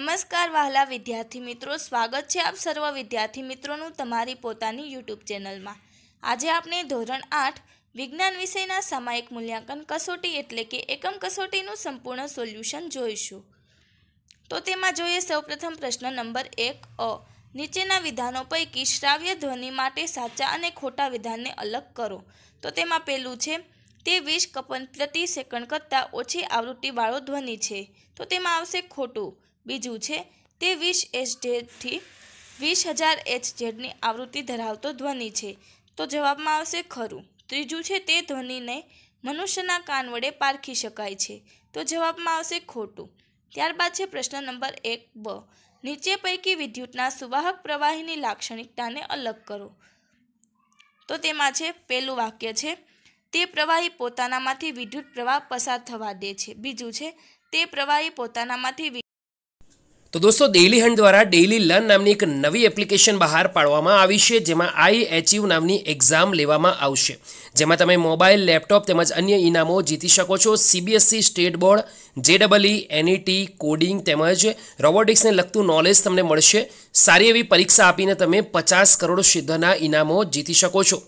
નમસ્કાર વહાલા વિદ્યાર્થી મિત્રો સ્વાગત છે આપ સર્વ વિદ્યાર્થી મિત્રોનું તમારી પોતાની યુટ્યુબ ચેનલમાં આજે આપણે ધોરણ આઠ વિજ્ઞાન વિષયના સામાયિક મૂલ્યાંકન કસોટી એટલે કે એકમ કસોટીનું સંપૂર્ણ સોલ્યુશન જોઈશું તો તેમાં જોઈએ સૌપ્રથમ પ્રશ્ન નંબર એક અ નીચેના વિધાનો પૈકી શ્રાવ્ય ધ્વનિ માટે સાચા અને ખોટા વિધાનને અલગ કરો તો તેમાં પહેલું છે તે વીસ કપન પ્રતિ સેકન્ડ કરતાં ઓછી આવૃત્તિવાળો ધ્વનિ છે તો તેમાં આવશે ખોટું બીજું છે તે વીસ એચ એચઝેડથી વીસ હજાર એચ એચઝેડની આવૃત્તિ ધરાવતો ધ્વનિ છે તો જવાબમાં આવશે ખરું ત્રીજું છે તે ધ્વનિને મનુષ્યના કાન વડે પારખી શકાય છે તો જવાબમાં આવશે ખોટું ત્યારબાદ છે પ્રશ્ન નંબર એક બ નીચે પૈકી વિદ્યુતના સુવાહક પ્રવાહીની લાક્ષણિકતાને અલગ કરો તો તેમાં છે પહેલું વાક્ય છે તે પ્રવાહી પોતાનામાંથી વિદ્યુત પ્રવાહ પસાર થવા દે છે બીજું છે તે પ્રવાહી પોતાનામાંથી તો દોસ્તો ડેઇલી હન્ટ દ્વારા ડેઇલી લર્ન નામની એક નવી એપ્લિકેશન બહાર પાડવામાં આવી છે જેમાં આઈ એચિવ નામની એક્ઝામ લેવામાં આવશે જેમાં તમે મોબાઈલ લેપટોપ તેમજ અન્ય ઇનામો જીતી શકો છો સીબીએસસી સ્ટેટ બોર્ડ જેડબલઈ એનઈટી કોડિંગ તેમજ રોબોટિક્સને લગતું નોલેજ તમને મળશે સારી એવી પરીક્ષા આપીને તમે પચાસ કરોડ સિદ્ધના ઇનામો જીતી શકો છો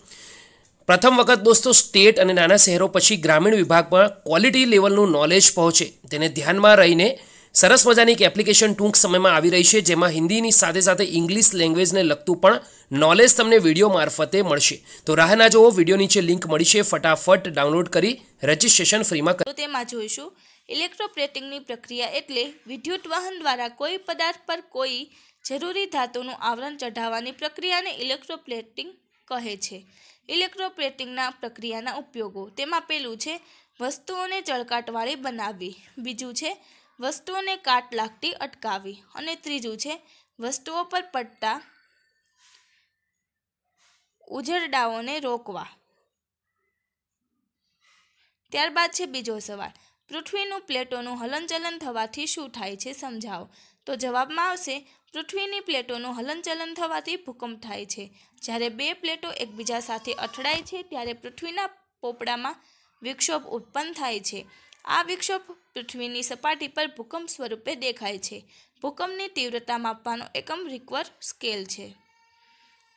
પ્રથમ વખત દોસ્તો સ્ટેટ અને નાના શહેરો પછી ગ્રામીણ વિભાગમાં ક્વોલિટી લેવલનું નોલેજ પહોંચે તેને ધ્યાનમાં રહીને સરસ મજાની એક એપ્લિકેશન ટૂંક સમયમાં આવી રહી છે જેમાં હિન્દીની સાથે સાથે ઇંગ્લિશ લેંગ્વેજને લગતું પણ નોલેજ તમને વિડીયો મારફતે મળશે તો રાહ ના જોવો વિડીયો નીચે લિંક મળી છે ફટાફટ ડાઉનલોડ કરી રજીસ્ટ્રેશન ફ્રીમાં કરો તેમાં જોઈશું ઇલેક્ટ્રોપ્લેટિંગની પ્રક્રિયા એટલે વિદ્યુત વાહન દ્વારા કોઈ પદાર્થ પર કોઈ જરૂરી ધાતુનું આવરણ ચઢાવવાની પ્રક્રિયાને ઇલેક્ટ્રોપ્લેટિંગ કહે છે ઇલેક્ટ્રોપ્લેટિંગના પ્રક્રિયાના ઉપયોગો તેમાં પેલું છે વસ્તુઓને ચળકાટવાળી બનાવવી બીજું છે વસ્તુઓને કાટ લાગતી અટકાવવી અને ત્રીજું છે વસ્તુઓ પર પડતા ઉજરડાઓને રોકવા ત્યારબાદ છે બીજો સવાલ પૃથ્વીનું પ્લેટોનું હલનચલન થવાથી શું થાય છે સમજાવો તો જવાબમાં આવશે પૃથ્વીની પ્લેટોનું હલનચલન થવાથી ભૂકંપ થાય છે જ્યારે બે પ્લેટો એકબીજા સાથે અથડાય છે ત્યારે પૃથ્વીના પોપડામાં વિક્ષોભ ઉત્પન્ન થાય છે આ વિક્ષોભ પૃથ્વીની સપાટી પર ભૂકંપ સ્વરૂપે દેખાય છે ભૂકંપની તીવ્રતા માપવાનો એકમ રિકવર સ્કેલ છે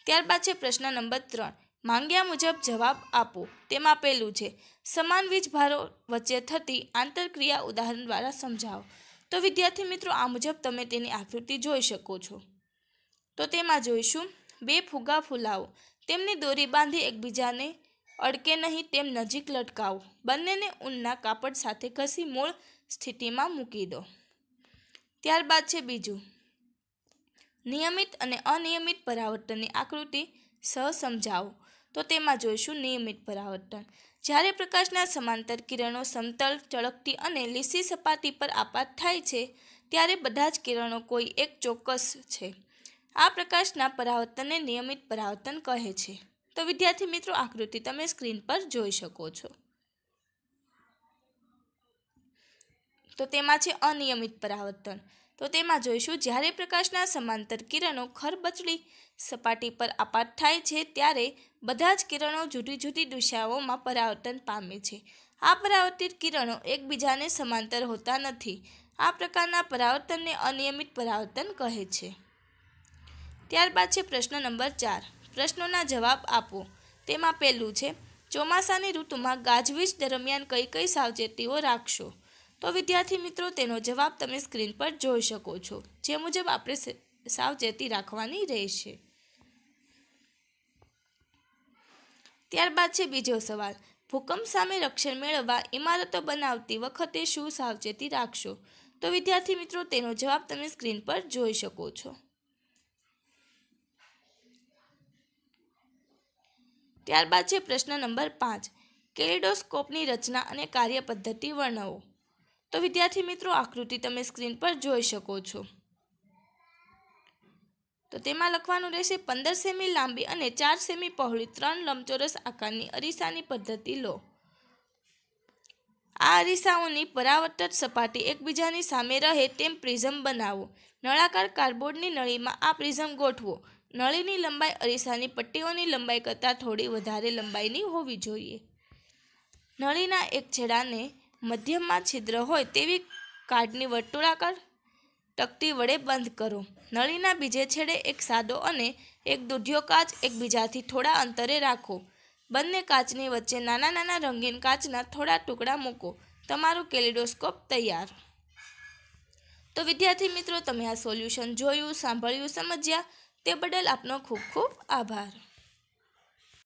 ત્યારબાદ છે પ્રશ્ન નંબર ત્રણ માંગ્યા મુજબ જવાબ આપો તેમાં પહેલું છે સમાન વીજભારો વચ્ચે થતી આંતરક્રિયા ઉદાહરણ દ્વારા સમજાવો તો વિદ્યાર્થી મિત્રો આ મુજબ તમે તેની આકૃતિ જોઈ શકો છો તો તેમાં જોઈશું બે ફુગા ફુલાવો તેમની દોરી બાંધી એકબીજાને અડકે નહીં તેમ નજીક લટકાવો બંનેને ઊનના કાપડ સાથે ઘસી મૂળ સ્થિતિમાં મૂકી દો ત્યારબાદ છે બીજું નિયમિત અને અનિયમિત પરાવર્તનની આકૃતિ સહ સમજાવો તો તેમાં જોઈશું નિયમિત પરાવર્તન જ્યારે પ્રકાશના સમાંતર કિરણો સમતલ ચળકતી અને લીસી સપાટી પર આપાત થાય છે ત્યારે બધા જ કિરણો કોઈ એક ચોક્કસ છે આ પ્રકાશના પરાવર્તનને નિયમિત પરાવર્તન કહે છે તો વિદ્યાર્થી મિત્રો આકૃતિ તમે સ્ક્રીન પર જોઈ શકો છો તો તેમાં છે અનિયમિત પરાવર્તન તો તેમાં જોઈશું જ્યારે પ્રકાશના સમાંતર કિરણો ખરબચડી સપાટી પર અપાત થાય છે ત્યારે બધા જ કિરણો જુદી જુદી દિશાઓમાં પરાવર્તન પામે છે આ પરાવર્તિત કિરણો એકબીજાને સમાંતર હોતા નથી આ પ્રકારના પરાવર્તનને અનિયમિત પરાવર્તન કહે છે ત્યારબાદ છે પ્રશ્ન નંબર ચાર પ્રશ્નોના જવાબ આપો તેમાં પહેલું છે ચોમાસાની ઋતુમાં ગાજવીજ દરમિયાન કઈ કઈ સાવચેતીઓ રાખશો તો વિદ્યાર્થી મિત્રો તેનો જવાબ તમે સ્ક્રીન પર જોઈ શકો છો જે મુજબ આપણે સાવચેતી રાખવાની રહેશે ત્યારબાદ છે બીજો સવાલ ભૂકંપ સામે રક્ષણ મેળવવા ઇમારતો બનાવતી વખતે શું સાવચેતી રાખશો તો વિદ્યાર્થી મિત્રો તેનો જવાબ તમે સ્ક્રીન પર જોઈ શકો છો ત્યારબાદ છે પ્રશ્ન નંબર પાંચ કેલિડોસ્કોપની રચના અને કાર્યપદ્ધતિ વર્ણવો તો વિદ્યાર્થી મિત્રો આકૃતિ તમે સ્ક્રીન પર જોઈ શકો છો તો તેમાં લખવાનું રહેશે પંદર સેમી લાંબી અને ચાર સેમી પહોળી ત્રણ લંબચોરસ આકારની અરીસાની પદ્ધતિ લો આ અરીસાઓની પરાવર્તન સપાટી એકબીજાની સામે રહે તેમ પ્રિઝમ બનાવો નળાકાર કાર્ડબોર્ડની નળીમાં આ પ્રિઝમ ગોઠવો નળીની લંબાઈ અરીસાની પટ્ટીઓની લંબાઈ કરતાં થોડી વધારે લંબાઈની હોવી જોઈએ નળીના એક છેડાને મધ્યમાં છિદ્ર હોય તેવી કાર્ડની વર્તુળાકાર ટકટી વડે બંધ કરો નળીના બીજે છેડે એક સાદો અને એક દૂધ્યો કાચ એકબીજાથી થોડા અંતરે રાખો બંને કાચની વચ્ચે નાના નાના રંગીન કાચના થોડા ટુકડા મૂકો તમારું કેલિડોસ્કોપ તૈયાર તો વિદ્યાર્થી મિત્રો તમે આ સોલ્યુશન જોયું સાંભળ્યું સમજ્યા તે બદલ આપનો ખૂબ ખૂબ આભાર